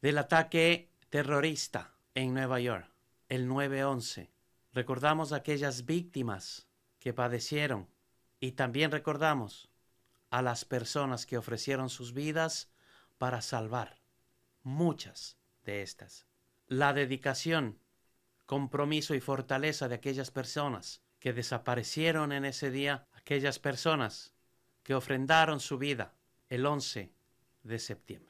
del ataque terrorista en Nueva York, el 9-11. Recordamos aquellas víctimas que padecieron y también recordamos a las personas que ofrecieron sus vidas para salvar muchas de estas. La dedicación, compromiso y fortaleza de aquellas personas que desaparecieron en ese día, aquellas personas que ofrendaron su vida el 11 de septiembre.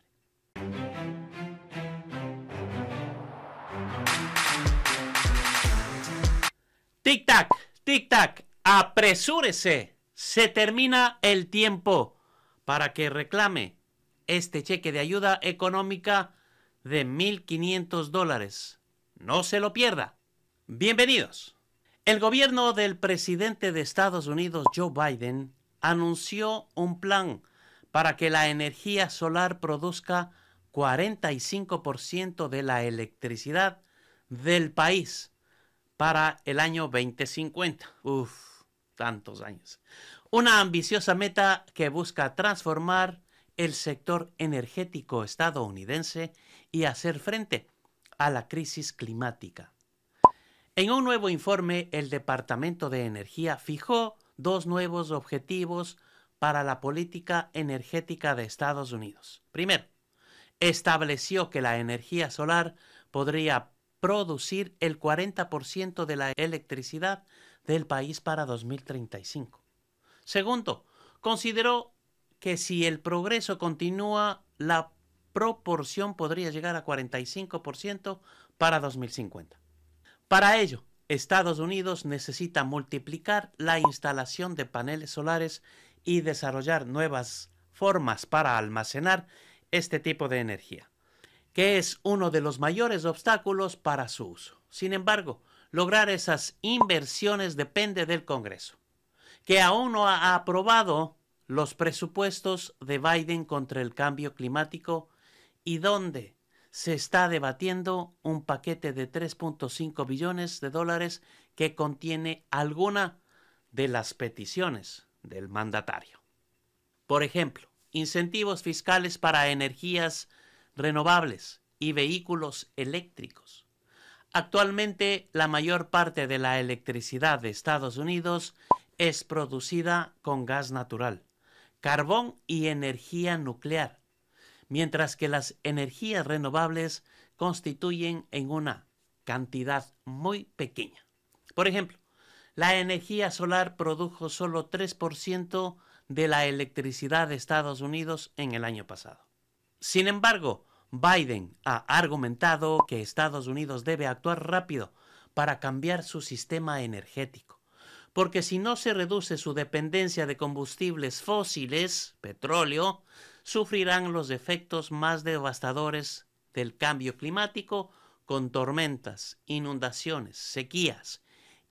Tic-tac, apresúrese. Se termina el tiempo para que reclame este cheque de ayuda económica de 1.500 dólares. No se lo pierda. Bienvenidos. El gobierno del presidente de Estados Unidos, Joe Biden, anunció un plan para que la energía solar produzca 45% de la electricidad del país para el año 2050. Uf, tantos años. Una ambiciosa meta que busca transformar el sector energético estadounidense y hacer frente a la crisis climática. En un nuevo informe, el Departamento de Energía fijó dos nuevos objetivos para la política energética de Estados Unidos. Primero, estableció que la energía solar podría producir el 40% de la electricidad del país para 2035. Segundo, consideró que si el progreso continúa, la proporción podría llegar a 45% para 2050. Para ello, Estados Unidos necesita multiplicar la instalación de paneles solares y desarrollar nuevas formas para almacenar este tipo de energía que es uno de los mayores obstáculos para su uso. Sin embargo, lograr esas inversiones depende del Congreso, que aún no ha aprobado los presupuestos de Biden contra el cambio climático y donde se está debatiendo un paquete de 3.5 billones de dólares que contiene alguna de las peticiones del mandatario. Por ejemplo, incentivos fiscales para energías renovables y vehículos eléctricos. Actualmente la mayor parte de la electricidad de Estados Unidos es producida con gas natural, carbón y energía nuclear, mientras que las energías renovables constituyen en una cantidad muy pequeña. Por ejemplo, la energía solar produjo solo 3% de la electricidad de Estados Unidos en el año pasado. Sin embargo, Biden ha argumentado que Estados Unidos debe actuar rápido para cambiar su sistema energético, porque si no se reduce su dependencia de combustibles fósiles, petróleo, sufrirán los efectos más devastadores del cambio climático con tormentas, inundaciones, sequías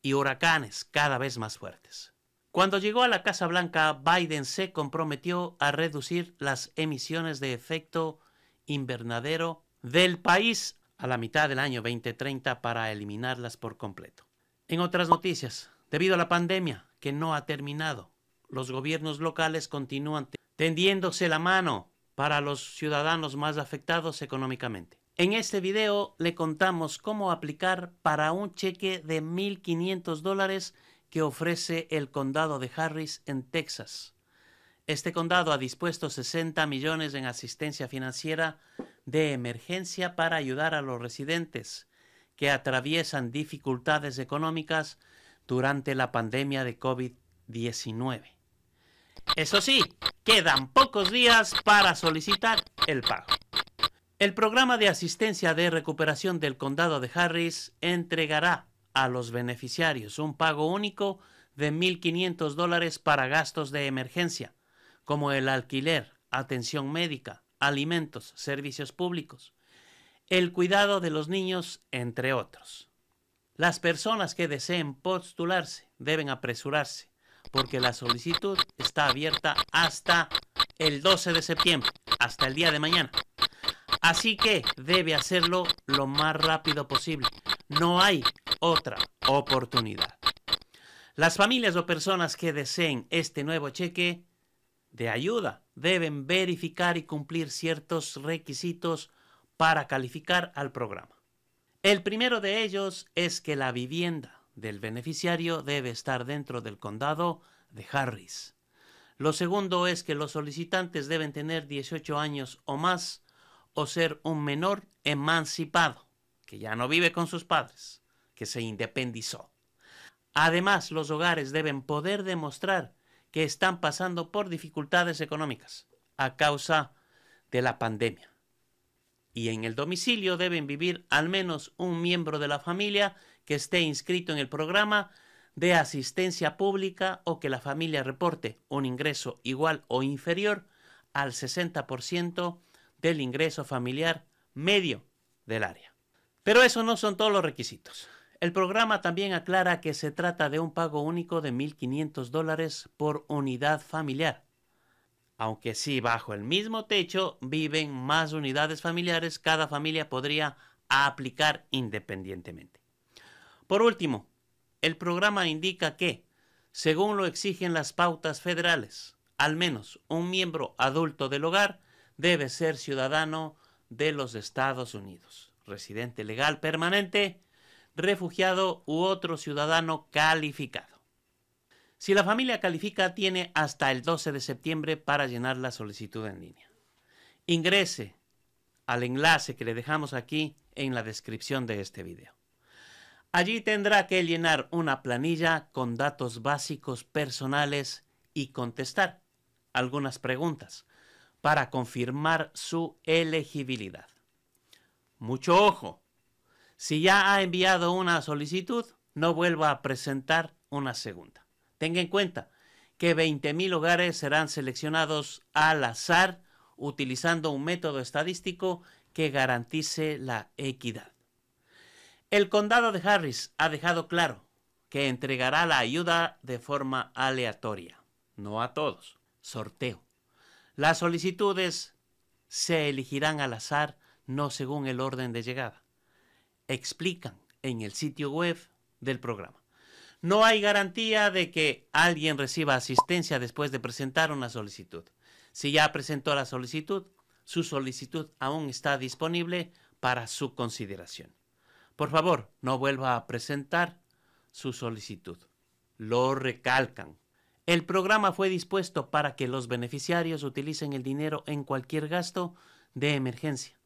y huracanes cada vez más fuertes. Cuando llegó a la Casa Blanca, Biden se comprometió a reducir las emisiones de efecto invernadero del país a la mitad del año 2030 para eliminarlas por completo. En otras noticias, debido a la pandemia que no ha terminado, los gobiernos locales continúan tendiéndose la mano para los ciudadanos más afectados económicamente. En este video le contamos cómo aplicar para un cheque de 1.500 dólares que ofrece el condado de Harris en Texas. Este condado ha dispuesto 60 millones en asistencia financiera de emergencia para ayudar a los residentes que atraviesan dificultades económicas durante la pandemia de COVID-19. Eso sí, quedan pocos días para solicitar el pago. El programa de asistencia de recuperación del condado de Harris entregará a los beneficiarios un pago único de 1.500 dólares para gastos de emergencia, como el alquiler, atención médica, alimentos, servicios públicos, el cuidado de los niños, entre otros. Las personas que deseen postularse deben apresurarse, porque la solicitud está abierta hasta el 12 de septiembre, hasta el día de mañana. Así que debe hacerlo lo más rápido posible. No hay otra oportunidad. Las familias o personas que deseen este nuevo cheque de ayuda deben verificar y cumplir ciertos requisitos para calificar al programa. El primero de ellos es que la vivienda del beneficiario debe estar dentro del condado de Harris. Lo segundo es que los solicitantes deben tener 18 años o más o ser un menor emancipado, que ya no vive con sus padres que se independizó. Además, los hogares deben poder demostrar que están pasando por dificultades económicas a causa de la pandemia. Y en el domicilio deben vivir al menos un miembro de la familia que esté inscrito en el programa de asistencia pública o que la familia reporte un ingreso igual o inferior al 60% del ingreso familiar medio del área. Pero eso no son todos los requisitos. El programa también aclara que se trata de un pago único de 1.500 dólares por unidad familiar. Aunque si bajo el mismo techo viven más unidades familiares, cada familia podría aplicar independientemente. Por último, el programa indica que, según lo exigen las pautas federales, al menos un miembro adulto del hogar debe ser ciudadano de los Estados Unidos, residente legal permanente, refugiado u otro ciudadano calificado. Si la familia califica, tiene hasta el 12 de septiembre para llenar la solicitud en línea. Ingrese al enlace que le dejamos aquí en la descripción de este video. Allí tendrá que llenar una planilla con datos básicos personales y contestar algunas preguntas para confirmar su elegibilidad. Mucho ojo, si ya ha enviado una solicitud, no vuelva a presentar una segunda. Tenga en cuenta que 20.000 hogares serán seleccionados al azar utilizando un método estadístico que garantice la equidad. El condado de Harris ha dejado claro que entregará la ayuda de forma aleatoria, no a todos, sorteo. Las solicitudes se elegirán al azar, no según el orden de llegada explican en el sitio web del programa. No hay garantía de que alguien reciba asistencia después de presentar una solicitud. Si ya presentó la solicitud, su solicitud aún está disponible para su consideración. Por favor, no vuelva a presentar su solicitud. Lo recalcan. El programa fue dispuesto para que los beneficiarios utilicen el dinero en cualquier gasto de emergencia,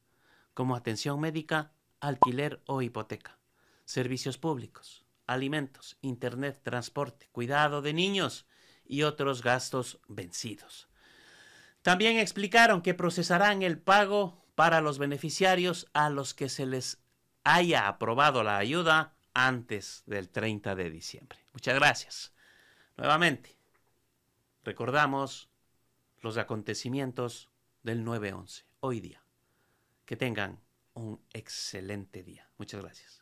como atención médica, alquiler o hipoteca, servicios públicos, alimentos, internet, transporte, cuidado de niños y otros gastos vencidos. También explicaron que procesarán el pago para los beneficiarios a los que se les haya aprobado la ayuda antes del 30 de diciembre. Muchas gracias. Nuevamente, recordamos los acontecimientos del 9-11, hoy día. Que tengan un excelente día. Muchas gracias.